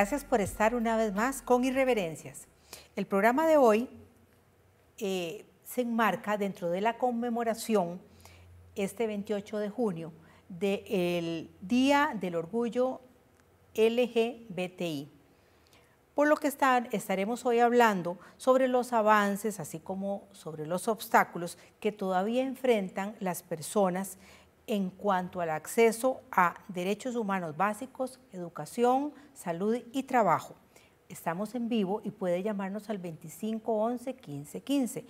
Gracias por estar una vez más con Irreverencias. El programa de hoy eh, se enmarca dentro de la conmemoración este 28 de junio del Día del Orgullo LGBTI. Por lo que estaremos hoy hablando sobre los avances, así como sobre los obstáculos que todavía enfrentan las personas en cuanto al acceso a derechos humanos básicos, educación, salud y trabajo. Estamos en vivo y puede llamarnos al 25 11 15 15.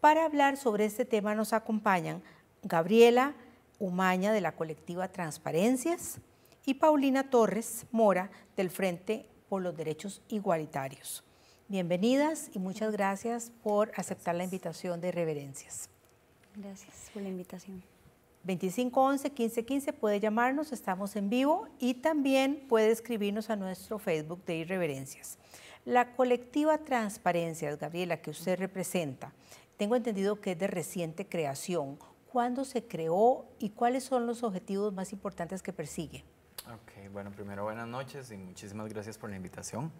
Para hablar sobre este tema nos acompañan Gabriela Umaña de la colectiva Transparencias y Paulina Torres Mora del Frente por los Derechos Igualitarios. Bienvenidas y muchas gracias por aceptar la invitación de Reverencias. Gracias por la invitación. 2511-1515 puede llamarnos, estamos en vivo y también puede escribirnos a nuestro Facebook de Irreverencias. La colectiva Transparencias, Gabriela, que usted representa, tengo entendido que es de reciente creación. ¿Cuándo se creó y cuáles son los objetivos más importantes que persigue? Ok, bueno, primero buenas noches y muchísimas gracias por la invitación.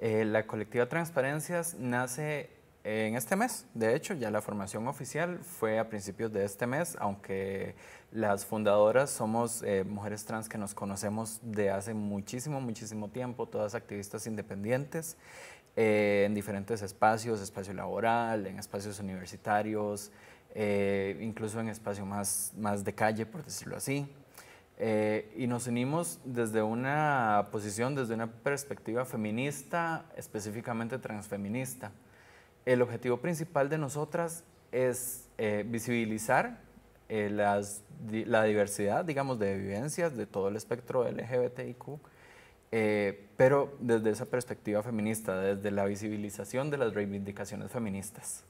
Eh, la colectiva Transparencias nace en este mes. De hecho, ya la formación oficial fue a principios de este mes, aunque las fundadoras somos eh, mujeres trans que nos conocemos de hace muchísimo, muchísimo tiempo, todas activistas independientes, eh, en diferentes espacios, espacio laboral, en espacios universitarios, eh, incluso en espacio más, más de calle, por decirlo así. y nos unimos desde una posición, desde una perspectiva feminista, específicamente transfeminista el objetivo principal de nosotras es eh, visibilizar eh, la diversidad, digamos, de vivencias de todo el espectro LGBTIQ, eh, pero desde esa perspectiva feminista, desde la visibilización de las reivindicaciones feministas.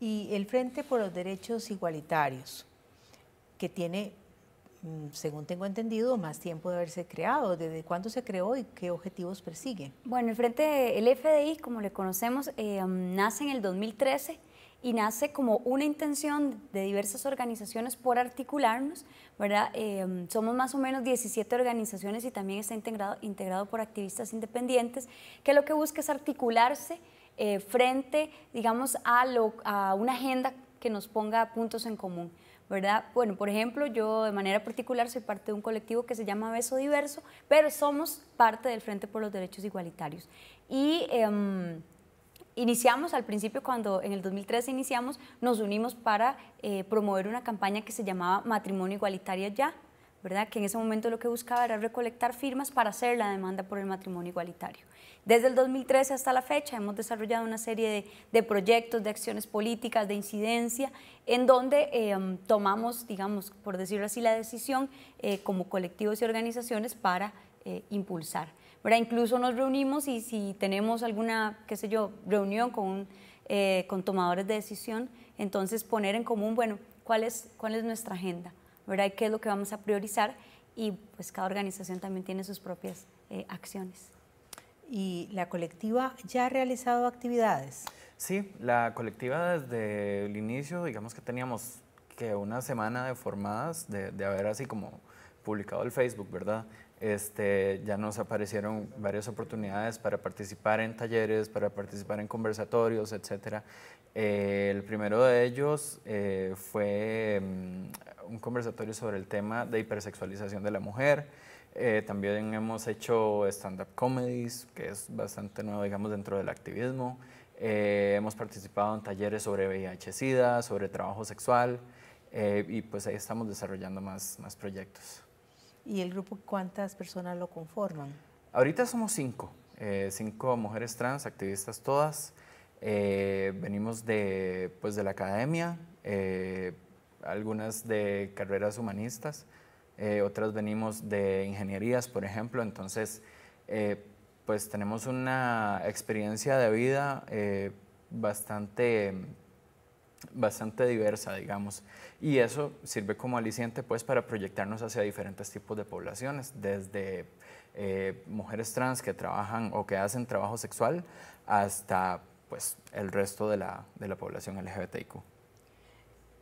Y el Frente por los Derechos Igualitarios, que tiene Mm, según tengo entendido, más tiempo de haberse creado. ¿Desde cuándo se creó y qué objetivos persigue? Bueno, el Frente, el FDI, como le conocemos, eh, um, nace en el 2013 y nace como una intención de diversas organizaciones por articularnos, ¿verdad? Eh, um, somos más o menos 17 organizaciones y también está integrado, integrado por activistas independientes, que lo que busca es articularse eh, frente, digamos, a, lo, a una agenda que nos ponga puntos en común. Bueno, por ejemplo, yo de manera particular soy parte de un colectivo que se llama Beso Diverso, pero somos parte del Frente por los Derechos Igualitarios. Y em, iniciamos al principio, cuando en el 2013 iniciamos, nos unimos para eh, promover una campaña que se llamaba Matrimonio Igualitario Ya, ¿verdad? Que en ese momento lo que buscaba era recolectar firmas para hacer la demanda por el matrimonio igualitario. Desde el 2013 hasta la fecha hemos desarrollado una serie de, proyectos, de acciones políticas, de incidencia, en donde em, tomamos, digamos, por decirlo así, la decisión eh, como colectivos y organizaciones para eh, impulsar. ¿verdad? Incluso nos reunimos y si tenemos alguna, qué sé yo, reunión con, eh, tomadores de decisión, entonces poner en común, bueno, cuál es, nuestra agenda, ¿verdad? ¿Qué es lo que vamos a priorizar? Y pues cada organización también tiene sus propias acciones. ¿Y la colectiva ya ha realizado actividades? Sí, la colectiva desde el inicio, digamos que teníamos que una semana de formadas, de, haber así como publicado el Facebook, ¿verdad? Este, ya nos aparecieron varias oportunidades para participar en talleres, para participar en conversatorios, etc. Eh, el primero de ellos eh, fue mm, un conversatorio sobre el tema de hipersexualización de la mujer. Eh, también hemos hecho stand-up comedies, que es bastante nuevo, digamos, dentro del activismo. Eh, hemos participado en talleres sobre VIH-Sida, sobre trabajo sexual, eh, y pues ahí estamos desarrollando más, más proyectos. ¿Y el grupo cuántas personas lo conforman? Ahorita somos cinco, cinco mujeres trans, activistas todas. venimos de, pues, de la academia, algunas de carreras humanistas. Eh, otras venimos de ingenierías, por ejemplo, entonces eh, pues tenemos una experiencia de vida eh, bastante, bastante diversa, digamos, y eso sirve como aliciente pues para proyectarnos hacia diferentes tipos de poblaciones, desde mujeres trans que trabajan o que hacen trabajo sexual hasta pues el resto de la, de la población LGBTIQ.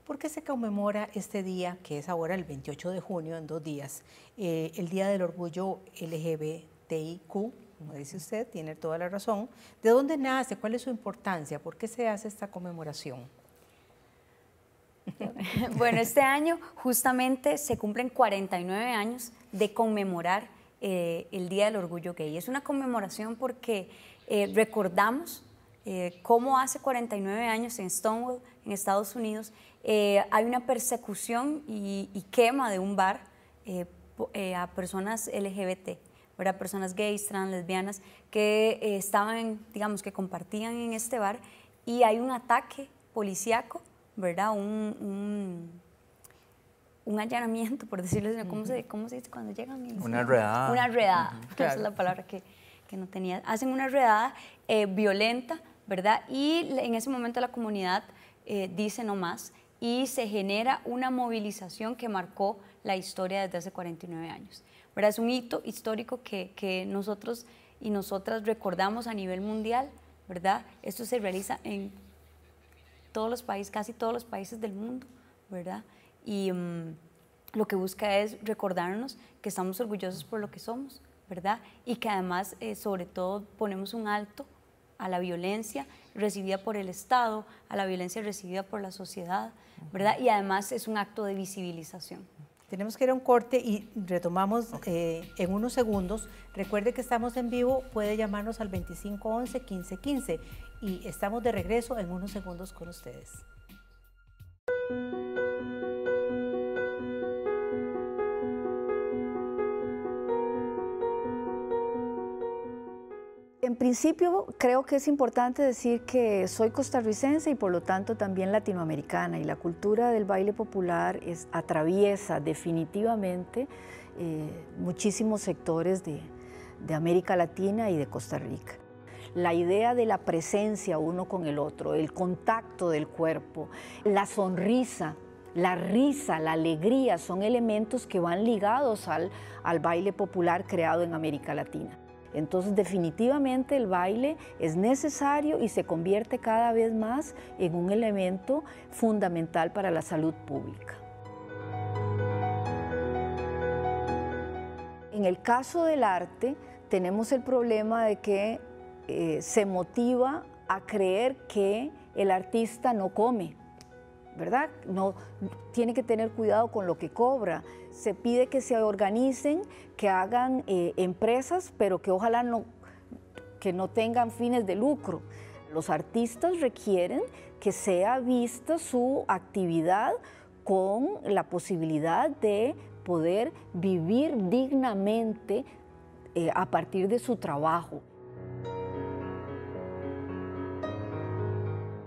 ¿Por qué se conmemora este día, que es ahora el 28 de junio, en dos días, eh, el Día del Orgullo LGBTIQ, como dice usted, tiene toda la razón. ¿De dónde nace? ¿Cuál es su importancia? ¿Por qué se hace esta conmemoración? bueno, este año justamente se cumplen 49 años de conmemorar eh, el Día del Orgullo Gay. Es una conmemoración porque eh, recordamos cómo hace 49 años en Stonewall, en Estados Unidos, eh, hay una persecución y, quema de un bar eh, eh, a personas LGBT, ¿verdad? personas gays, trans, lesbianas, que estaban, digamos, que compartían en este bar y hay un ataque policíaco, ¿verdad? Un, allanamiento, por decirlo así, ¿cómo, se, dice cuando llegan? Una redada. Una redada, esa es la palabra que, que, no tenía. Hacen una redada violenta, ¿verdad? Y en ese momento la comunidad dice no más y se genera una movilización que marcó la historia desde hace 49 años. ¿Verdad? Es un hito histórico que, nosotros y nosotras recordamos a nivel mundial, ¿verdad? Esto se realiza en todos los países, casi todos los países del mundo, ¿verdad? Y mm, lo que busca es recordarnos que estamos orgullosos por lo que somos, ¿verdad? Y que además, eh, sobre todo, ponemos un alto a la violencia recibida por el Estado, a la violencia recibida por la sociedad, ¿verdad? Y además es un acto de visibilización. Tenemos que ir a un corte y retomamos eh, en unos segundos. Recuerde que estamos en vivo, puede llamarnos al 2511-1515 y estamos de regreso en unos segundos con ustedes. en principio creo que es importante decir que soy costarricense y por lo tanto también latinoamericana y la cultura del baile popular atraviesa definitivamente eh, muchísimos sectores de, América Latina y de Costa Rica la idea de la presencia uno con el otro, el contacto del cuerpo, la sonrisa, la risa, la alegría son elementos que van ligados al baile popular creado en América Latina. Entonces definitivamente el baile es necesario y se convierte cada vez más en un elemento fundamental para la salud pública. En el caso del arte tenemos el problema de que eh, se motiva a creer que el artista no come, ¿verdad? No tiene que tener cuidado con lo que cobra, se pide que se organicen, que hagan eh, empresas, pero que ojalá no, que no tengan fines de lucro. Los artistas requieren que sea vista su actividad con la posibilidad de poder vivir dignamente eh, a partir de su trabajo.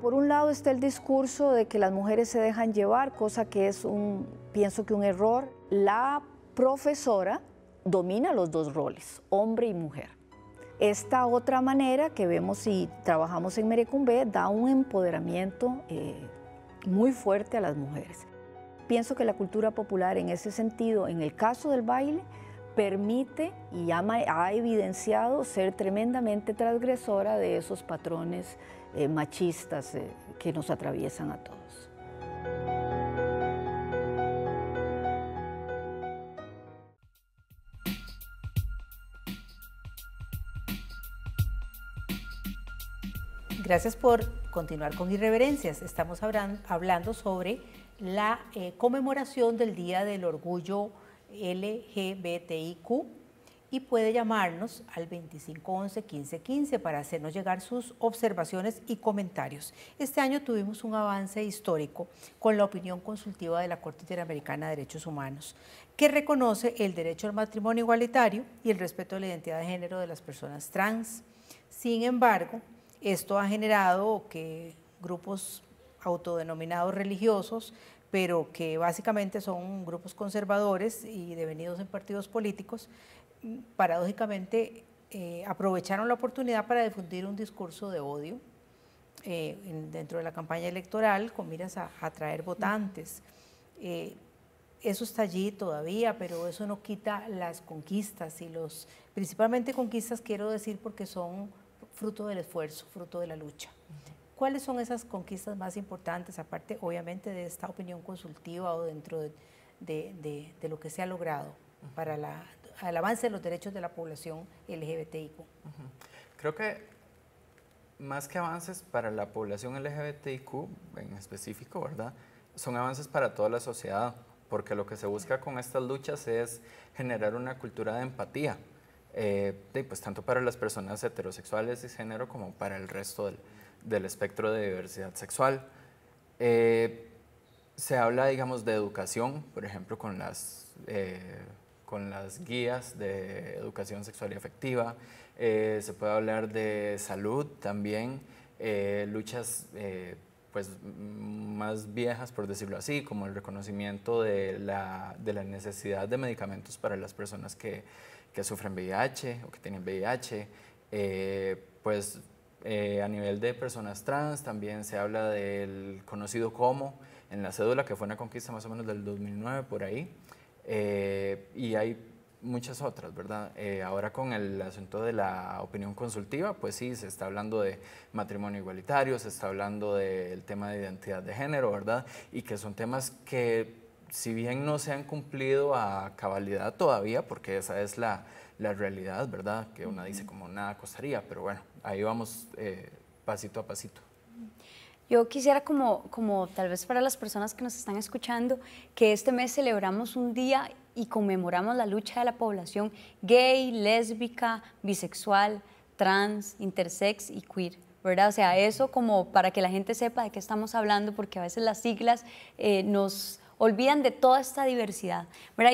Por un lado está el discurso de que las mujeres se dejan llevar, cosa que es un, pienso que un error. La profesora domina los dos roles, hombre y mujer. Esta otra manera que vemos y trabajamos en Merecumbe da un empoderamiento eh, muy fuerte a las mujeres. Pienso que la cultura popular en ese sentido, en el caso del baile, permite y ha evidenciado ser tremendamente transgresora de esos patrones eh, machistas eh, que nos atraviesan a todos. Gracias por continuar con Irreverencias. Estamos hablando sobre la eh, conmemoración del Día del Orgullo LGBTIQ y puede llamarnos al 2511-1515 para hacernos llegar sus observaciones y comentarios. Este año tuvimos un avance histórico con la opinión consultiva de la Corte Interamericana de Derechos Humanos, que reconoce el derecho al matrimonio igualitario y el respeto a la identidad de género de las personas trans. Sin embargo, esto ha generado que grupos autodenominados religiosos, pero que básicamente son grupos conservadores y devenidos en partidos políticos, paradójicamente eh, aprovecharon la oportunidad para difundir un discurso de odio eh, dentro de la campaña electoral con miras a atraer votantes. Eh, eso está allí todavía, pero eso no quita las conquistas y los, principalmente conquistas quiero decir porque son fruto del esfuerzo, fruto de la lucha. ¿Cuáles son esas conquistas más importantes, aparte obviamente de esta opinión consultiva o dentro de, lo que se ha logrado para el avance de los derechos de la población LGBTIQ? Creo que más que avances para la población LGBTIQ en específico, ¿verdad? Son avances para toda la sociedad, porque lo que se busca con estas luchas es generar una cultura de empatía eh, pues tanto para las personas heterosexuales y género como para el resto del, espectro de diversidad sexual. Eh, se habla, digamos, de educación, por ejemplo, con las, eh, con las guías de educación sexual y afectiva. se puede hablar de salud también, luchas pues, más viejas, por decirlo así, como el reconocimiento de la necesidad de medicamentos para las personas que, que sufren VIH o que tienen VIH. Eh, pues eh, a nivel de personas trans también se habla del conocido como en la cédula, que fue una conquista más o menos del 2009 por ahí. Eh, y hay muchas otras, ¿verdad? ahora con el asunto de la opinión consultiva, pues sí, se está hablando de matrimonio igualitario, se está hablando del tema de identidad de género, ¿verdad? Y que son temas que si bien no se han cumplido a cabalidad todavía, porque esa es la, realidad, ¿verdad? Que una dice como nada costaría, pero bueno, ahí vamos eh, pasito a pasito. Yo quisiera como, como tal vez para las personas que nos están escuchando, que este mes celebramos un día y conmemoramos la lucha de la población gay, lésbica, bisexual, trans, intersex y queer. ¿verdad? O sea, eso como para que la gente sepa de qué estamos hablando, porque a veces las siglas eh, nos, olvidan de toda esta diversidad,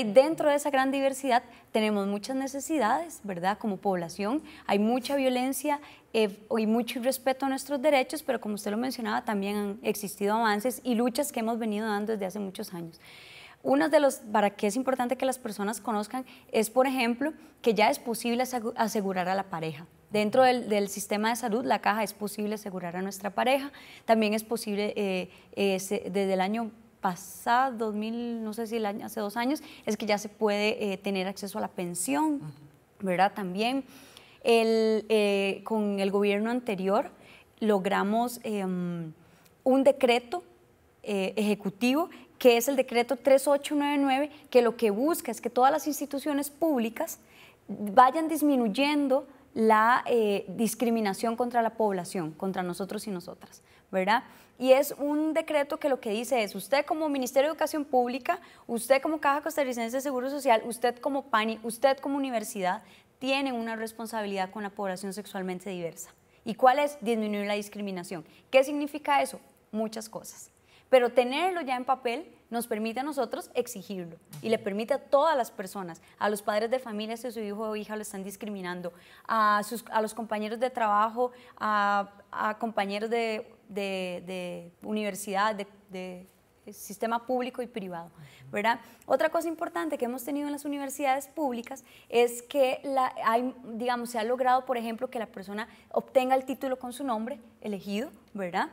dentro de esa gran diversidad tenemos muchas necesidades, ¿verdad? Como población, hay mucha violencia eh, y mucho respeto a nuestros derechos, pero como usted lo mencionaba, también han existido avances y luchas que hemos venido dando desde hace muchos años. Uno de los para qué es importante que las personas conozcan es, por ejemplo, que ya es posible asegurar a la pareja. Dentro del, sistema de salud, la caja es posible asegurar a nuestra pareja. También es posible, eh, eh, desde el año pasado, 2000, no sé si el año, hace dos años, es que ya se puede eh, tener acceso a la pensión, ¿verdad? También eh, con el gobierno anterior logramos em, un decreto eh, ejecutivo que es el decreto 3899, que lo que busca es que todas las instituciones públicas vayan disminuyendo la discriminación contra la población, contra nosotros y nosotras, ¿verdad? y es un decreto que lo que dice es usted como Ministerio de Educación Pública, usted como Caja Costarricense de Seguro Social, usted como PANI, usted como universidad, tiene una responsabilidad con la población sexualmente diversa. ¿Y cuál es? Disminuir la discriminación. ¿Qué significa eso? Muchas cosas. Pero tenerlo ya en papel nos permite a nosotros exigirlo y le permite a todas las personas, a los padres de familia si su hijo o hija lo están discriminando, a, sus, a los compañeros de trabajo, a compañeros de de, universidad, de, sistema público y privado, ¿verdad? Otra cosa importante que hemos tenido en las universidades públicas es que la, hay, digamos, se ha logrado, por ejemplo, que la persona obtenga el título con su nombre elegido, ¿verdad?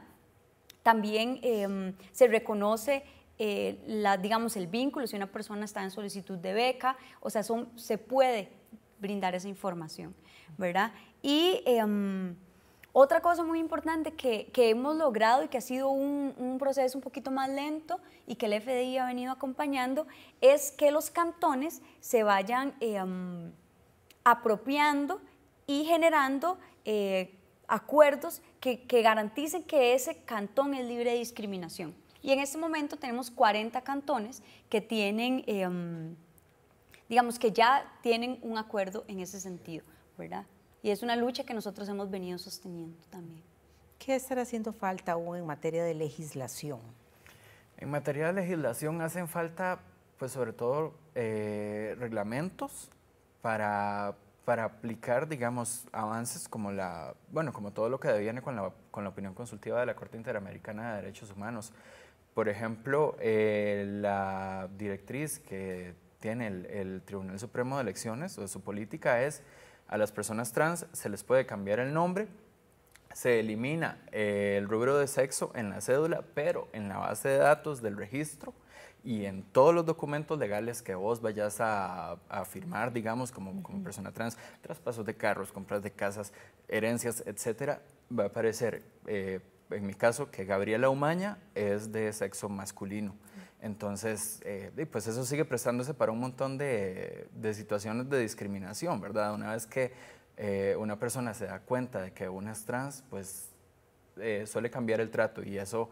También em, se reconoce eh, la, digamos, el vínculo, si una persona está en solicitud de beca, o sea, son, se puede brindar esa información, ¿verdad? Y em, otra cosa muy importante que, hemos logrado y que ha sido un, proceso un poquito más lento y que el FDI ha venido acompañando es que los cantones se vayan eh, apropiando y generando eh, acuerdos que, garanticen que ese cantón es libre de discriminación. Y en este momento tenemos 40 cantones que tienen, eh, digamos que ya tienen un acuerdo en ese sentido, ¿verdad? Y es una lucha que nosotros hemos venido sosteniendo también. ¿Qué estará haciendo falta aún en materia de legislación? En materia de legislación hacen falta, pues sobre todo, eh, reglamentos para, aplicar, digamos, avances como la, bueno, como todo lo que viene con la, con la opinión consultiva de la Corte Interamericana de Derechos Humanos. Por ejemplo, eh, la directriz que tiene el, el Tribunal Supremo de Elecciones, o su política es a las personas trans se les puede cambiar el nombre, se elimina eh, el rubro de sexo en la cédula, pero en la base de datos del registro y en todos los documentos legales que vos vayas a, firmar, digamos, como, como, persona trans, traspasos de carros, compras de casas, herencias, etcétera, va a aparecer, eh, en mi caso, que Gabriela Umaña es de sexo masculino. Entonces, eh, pues eso sigue prestándose para un montón de, situaciones de discriminación, ¿verdad? Una vez que eh, una persona se da cuenta de que una es trans, pues eh, suele cambiar el trato y eso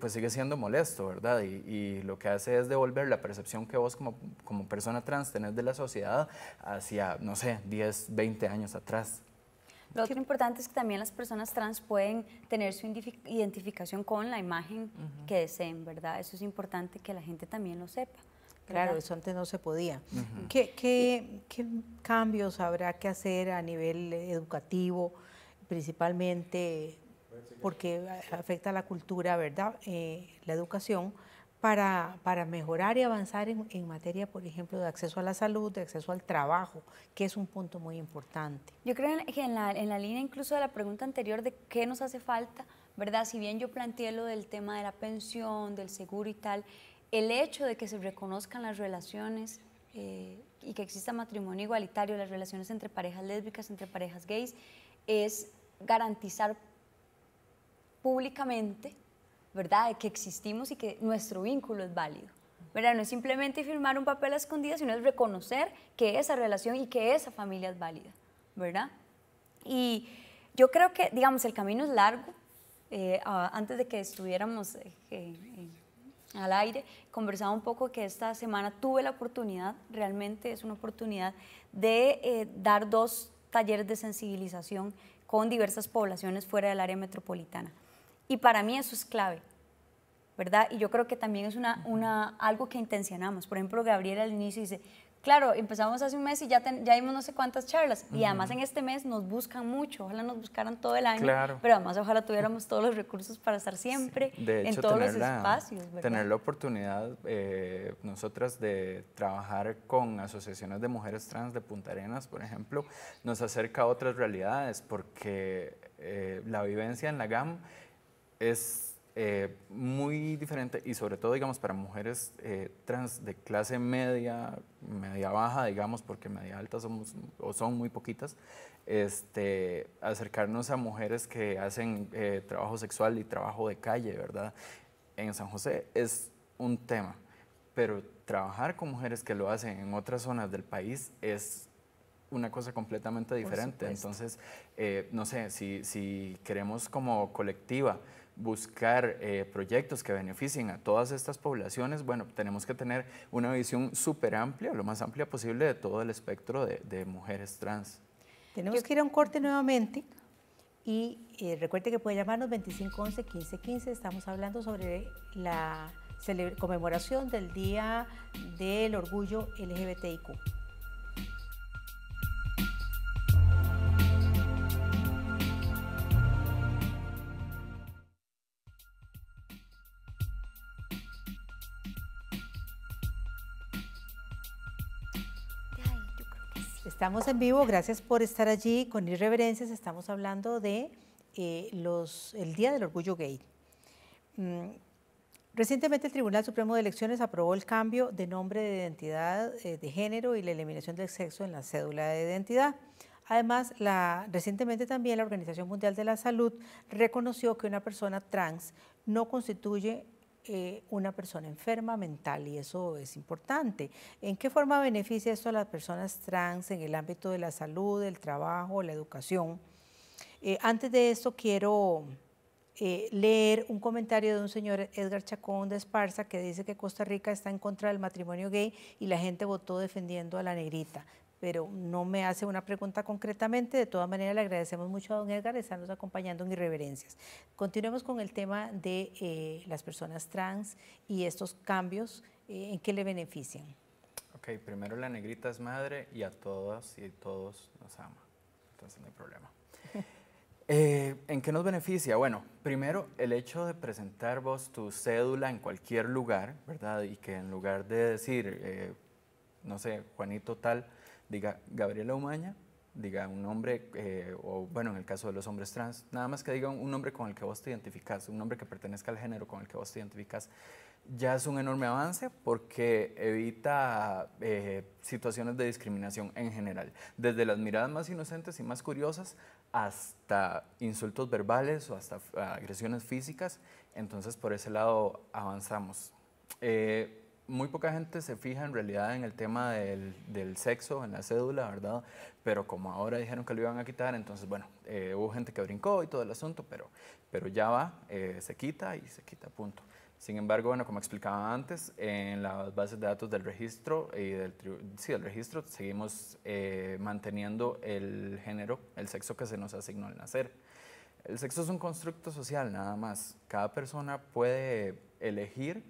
pues sigue siendo molesto, ¿verdad? Y, lo que hace es devolver la percepción que vos como, como persona trans tenés de la sociedad hacia, no sé, 10, 20 años atrás. Lo otro importante es que también las personas trans pueden tener su identificación con la imagen que deseen, ¿verdad? Eso es importante que la gente también lo sepa. Claro, eso antes no se podía. ¿Qué, cambios habrá que hacer a nivel educativo, principalmente porque afecta a la cultura, ¿verdad? Eh, la educación para, mejorar y avanzar en, materia, por ejemplo, de acceso a la salud, de acceso al trabajo, que es un punto muy importante. Yo creo que en la, línea incluso de la pregunta anterior de qué nos hace falta, ¿verdad? Si bien yo planteé lo del tema de la pensión, del seguro y tal, el hecho de que se reconozcan las relaciones eh, y que exista matrimonio igualitario, las relaciones entre parejas lésbicas, entre parejas gays, es garantizar públicamente ¿verdad? De que existimos y que nuestro vínculo es válido. ¿verdad? No es simplemente firmar un papel a escondidas, sino es reconocer que esa relación y que esa familia es válida, ¿verdad? Y yo creo que, digamos, el camino es largo. Eh, antes de que estuviéramos eh, eh, al aire, conversaba un poco que esta semana tuve la oportunidad, realmente es una oportunidad, de dar dos talleres de sensibilización con diversas poblaciones fuera del área metropolitana. Y para mí eso es clave, ¿verdad? Y yo creo que también es una, una, algo que intencionamos. Por ejemplo, Gabriela al inicio dice, claro, empezamos hace un mes y ya, ya dimos no sé cuántas charlas. Y además en este mes nos buscan mucho. Ojalá nos buscaran todo el año. Claro. Pero además ojalá tuviéramos todos los recursos para estar siempre en todos los espacios. ¿verdad? Tener la oportunidad eh, nosotras de trabajar con asociaciones de mujeres trans de Punta Arenas, por ejemplo, nos acerca a otras realidades porque eh, la vivencia en la GAM es eh, muy diferente y sobre todo, digamos, para mujeres eh, trans de clase media, media baja, digamos, porque media alta somos o son muy poquitas, este, acercarnos a mujeres que hacen eh, trabajo sexual y trabajo de calle, ¿verdad? En San José es un tema, pero trabajar con mujeres que lo hacen en otras zonas del país es una cosa completamente diferente. Entonces, no sé, si, si queremos como colectiva, buscar eh, proyectos que beneficien a todas estas poblaciones, bueno, tenemos que tener una visión súper amplia, lo más amplia posible de todo el espectro de, mujeres trans. Tenemos que ir a un corte nuevamente y eh, recuerde que puede llamarnos 2511-1515, estamos hablando sobre la conmemoración del Día del Orgullo LGBTIQ. Estamos en vivo, gracias por estar allí. Con Irreverencias estamos hablando de eh, los, el Día del Orgullo Gay. Mm, recientemente el Tribunal Supremo de Elecciones aprobó el cambio de nombre de identidad eh, de género y la eliminación del sexo en la cédula de identidad. Además, la, recientemente también la Organización Mundial de la Salud reconoció que una persona trans no constituye eh, una persona enferma mental y eso es importante. ¿En qué forma beneficia esto a las personas trans en el ámbito de la salud, el trabajo, la educación? Eh, antes de esto quiero eh, leer un comentario de un señor Edgar Chacón de Esparza que dice que Costa Rica está en contra del matrimonio gay y la gente votó defendiendo a la negrita pero no me hace una pregunta concretamente. De todas maneras, le agradecemos mucho a don Edgar estarnos acompañando en Irreverencias. Continuemos con el tema de eh, las personas trans y estos cambios, eh, ¿en qué le benefician? Ok, primero la negrita es madre y a todas y todos nos ama, entonces no hay problema. Eh, ¿En qué nos beneficia? Bueno, primero el hecho de presentar vos tu cédula en cualquier lugar, ¿verdad? Y que en lugar de decir, no sé, Juanito tal, diga Gabriela Umaña, diga un hombre, eh, o bueno, en el caso de los hombres trans, nada más que diga un, hombre con el que vos te identificas, un hombre que pertenezca al género con el que vos te identificas, ya es un enorme avance porque evita eh, situaciones de discriminación en general, desde las miradas más inocentes y más curiosas hasta insultos verbales o hasta agresiones físicas, entonces por ese lado avanzamos. Eh, muy poca gente se fija en realidad en el tema del, del, sexo, en la cédula, ¿verdad? Pero como ahora dijeron que lo iban a quitar, entonces, bueno, eh, hubo gente que brincó y todo el asunto, pero, pero ya va, eh, se quita y se quita, punto. Sin embargo, bueno, como explicaba antes, en las bases de datos del registro y del, sí, del registro seguimos eh, manteniendo el género, el sexo que se nos asignó al nacer. El sexo es un constructo social nada más. Cada persona puede elegir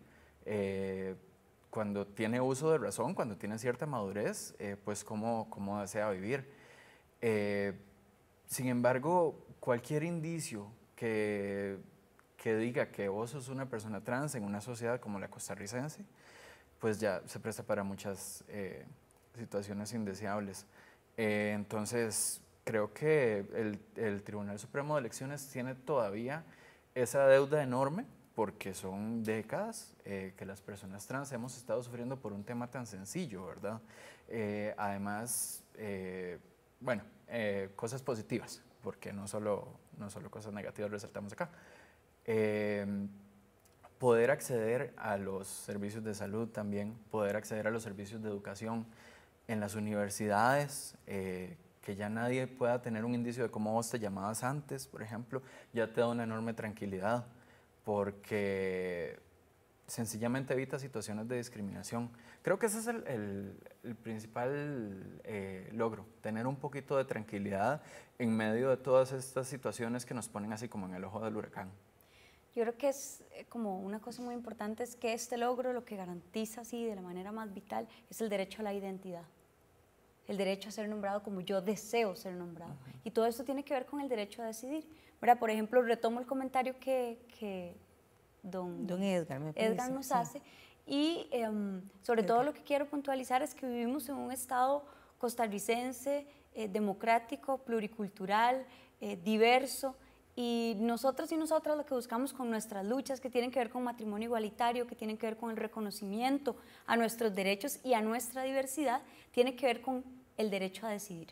cuando tiene uso de razón, cuando tiene cierta madurez, eh, pues cómo, desea vivir. Eh, sin embargo, cualquier indicio que, que, diga que vos sos una persona trans en una sociedad como la costarricense, pues ya se presta para muchas eh, situaciones indeseables. entonces, creo que el Tribunal Supremo de Elecciones tiene todavía esa deuda enorme porque son décadas eh, que las personas trans hemos estado sufriendo por un tema tan sencillo, ¿verdad? Eh, además, eh, bueno, cosas positivas, porque no solo, no solo cosas negativas resaltamos acá. poder acceder a los servicios de salud también, poder acceder a los servicios de educación en las universidades, que ya nadie pueda tener un indicio de cómo vos te llamabas antes, por ejemplo, ya te da una enorme tranquilidad porque sencillamente evita situaciones de discriminación. Creo que ese es el, principal eh, logro, tener un poquito de tranquilidad en medio de todas estas situaciones que nos ponen así como en el ojo del huracán. Yo creo que es eh, como una cosa muy importante es que este logro lo que garantiza así de la manera más vital es el derecho a la identidad el derecho a ser nombrado como yo deseo ser nombrado. Y todo esto tiene que ver con el derecho a decidir. ¿verdad? Por ejemplo, retomo el comentario que, don, Edgar, nos hace. Y em, sobre todo lo que quiero puntualizar es que vivimos en un Estado costarricense, eh, democrático, pluricultural, eh, diverso, y nosotras y nosotras lo que buscamos con nuestras luchas que tienen que ver con matrimonio igualitario, que tienen que ver con el reconocimiento a nuestros derechos y a nuestra diversidad, tiene que ver con el derecho a decidir.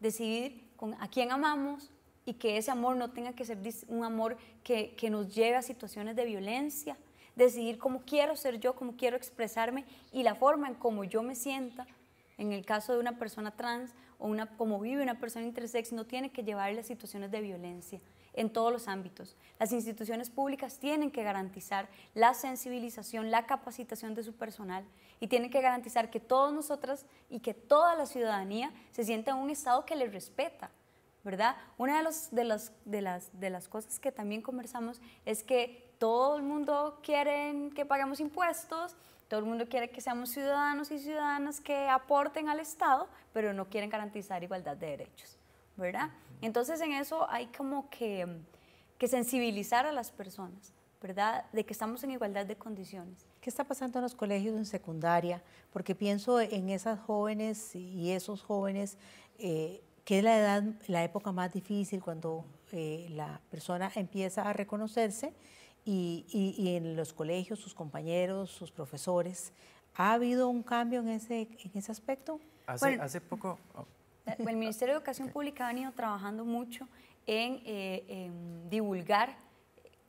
Decidir con a quién amamos y que ese amor no tenga que ser un amor que, que nos lleve a situaciones de violencia. Decidir cómo quiero ser yo, cómo quiero expresarme y la forma en cómo yo me sienta en el caso de una persona trans o una, como vive una persona intersex, no tiene que llevarle situaciones de violencia en todos los ámbitos. Las instituciones públicas tienen que garantizar la sensibilización, la capacitación de su personal y tienen que garantizar que todos nosotras y que toda la ciudadanía se sienta en un Estado que le respeta. ¿verdad? Una de, los, de, las, de las cosas que también conversamos es que todo el mundo quiere que paguemos impuestos, todo el mundo quiere que seamos ciudadanos y ciudadanas que aporten al Estado, pero no quieren garantizar igualdad de derechos, ¿verdad? Entonces en eso hay como que, sensibilizar a las personas, ¿verdad? De que estamos en igualdad de condiciones. ¿Qué está pasando en los colegios en secundaria? Porque pienso en esas jóvenes y esos jóvenes, eh, que es la edad, la época más difícil cuando eh, la persona empieza a reconocerse y, en los colegios, sus compañeros, sus profesores. ¿Ha habido un cambio en ese, aspecto? Hace, poco... Oh. El Ministerio de Educación Pública ha venido trabajando mucho en, eh, divulgar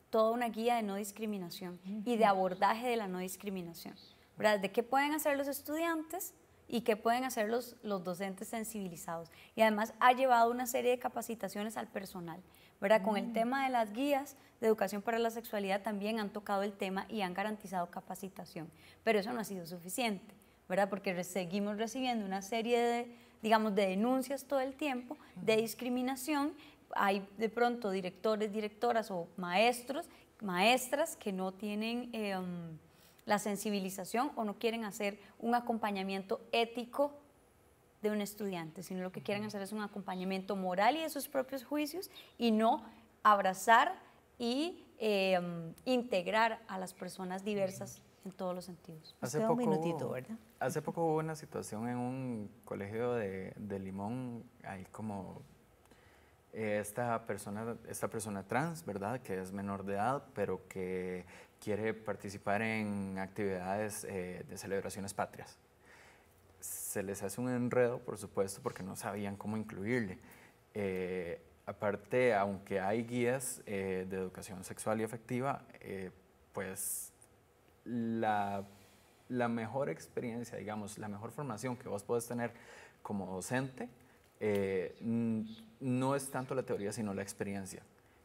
toda una guía de no discriminación y de abordaje de la no discriminación. ¿verdad? De qué pueden hacer los estudiantes y qué pueden hacer los docentes sensibilizados. Y además ha llevado una serie de capacitaciones al personal. ¿verdad? Con el mm. tema de las guías de educación para la sexualidad también han tocado el tema y han garantizado capacitación, pero eso no ha sido suficiente, ¿verdad? Porque seguimos recibiendo una serie de, digamos, de denuncias todo el tiempo, de discriminación. Hay de pronto directores, directoras o maestros, maestras que no tienen... Em, la sensibilización o no quieren hacer un acompañamiento ético de un estudiante, sino lo que quieren hacer es un acompañamiento moral y de sus propios juicios y no abrazar y em, integrar a las personas diversas en todos los sentidos. Hace poco, hubo una situación en un colegio de, Limón, hay como eh, esta, persona, esta persona trans, ¿verdad? Que es menor de edad, pero que quiere participar en actividades eh, de celebraciones patrias se les hace un enredo, por supuesto, porque no sabían cómo incluirle. Eh, aparte, aunque hay guías eh, de educación sexual y afectiva, eh, pues la, mejor experiencia, digamos, la mejor formación que vos podés tener como docente no es tanto la teoría, sino la experiencia.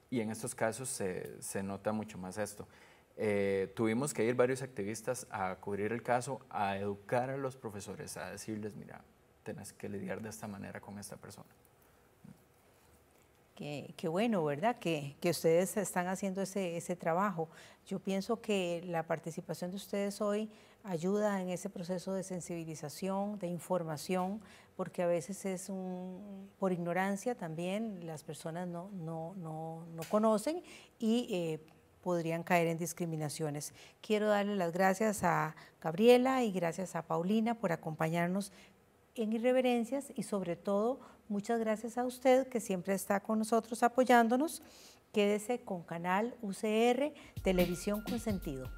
Y en estos casos se nota mucho más esto. Eh, tuvimos que ir varios activistas a cubrir el caso, a educar a los profesores, a decirles, mira, tenés que lidiar de esta manera con esta persona. Qué, bueno, ¿verdad? Que, ustedes están haciendo ese, trabajo. Yo pienso que la participación de ustedes hoy ayuda en ese proceso de sensibilización, de información, porque a veces es un, por ignorancia también las personas no, no, no, no conocen y eh, podrían caer en discriminaciones. Quiero darle las gracias a Gabriela y gracias a Paulina por acompañarnos en Irreverencias y sobre todo muchas gracias a usted que siempre está con nosotros apoyándonos. Quédese con Canal UCR, Televisión con Sentido.